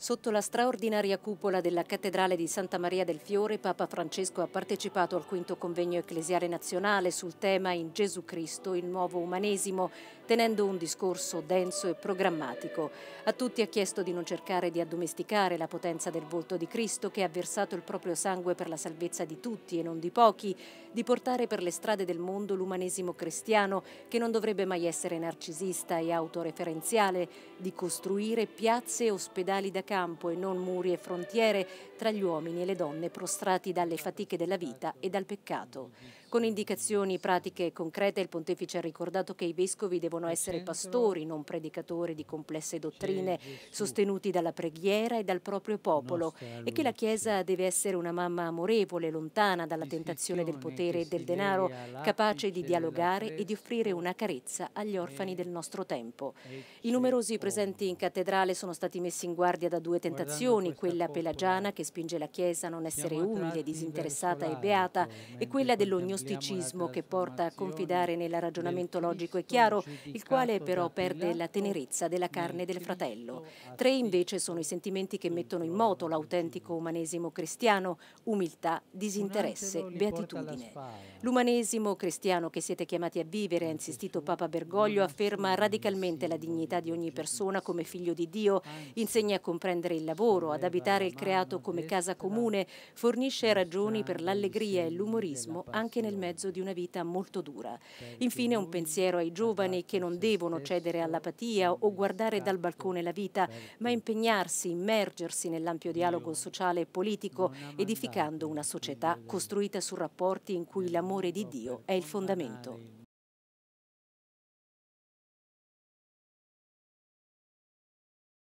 Sotto la straordinaria cupola della Cattedrale di Santa Maria del Fiore, Papa Francesco ha partecipato al quinto convegno ecclesiale nazionale sul tema In Gesù Cristo, il nuovo umanesimo, tenendo un discorso denso e programmatico. A tutti ha chiesto di non cercare di addomesticare la potenza del volto di Cristo che ha versato il proprio sangue per la salvezza di tutti e non di pochi, di portare per le strade del mondo l'umanesimo cristiano che non dovrebbe mai essere narcisista e autoreferenziale, di costruire piazze e ospedali da campo e non muri e frontiere tra gli uomini e le donne prostrati dalle fatiche della vita e dal peccato con indicazioni pratiche e concrete. Il pontefice ha ricordato che i vescovi devono essere pastori, non predicatori di complesse dottrine, sostenuti dalla preghiera e dal proprio popolo e che la Chiesa deve essere una mamma amorevole, lontana dalla tentazione del potere e del denaro, capace di dialogare e di offrire una carezza agli orfani del nostro tempo. I numerosi presenti in cattedrale sono stati messi in guardia da due tentazioni, quella pelagiana che spinge la Chiesa a non essere umile, disinteressata e beata e quella dell'ognuno agnosticismo che porta a confidare nel ragionamento logico e chiaro, il quale però perde la tenerezza della carne del fratello. Tre invece sono i sentimenti che mettono in moto l'autentico umanesimo cristiano, umiltà, disinteresse, beatitudine. L'umanesimo cristiano che siete chiamati a vivere, ha insistito Papa Bergoglio, afferma radicalmente la dignità di ogni persona come figlio di Dio, insegna a comprendere il lavoro, ad abitare il creato come casa comune, fornisce ragioni per l'allegria e l'umorismo anche nel nel mezzo di una vita molto dura. Infine un pensiero ai giovani che non devono cedere all'apatia o guardare dal esatto. balcone la vita, ma impegnarsi, immergersi nell'ampio dialogo sociale e politico, edificando una società costruita su rapporti in cui l'amore di Dio è il fondamento.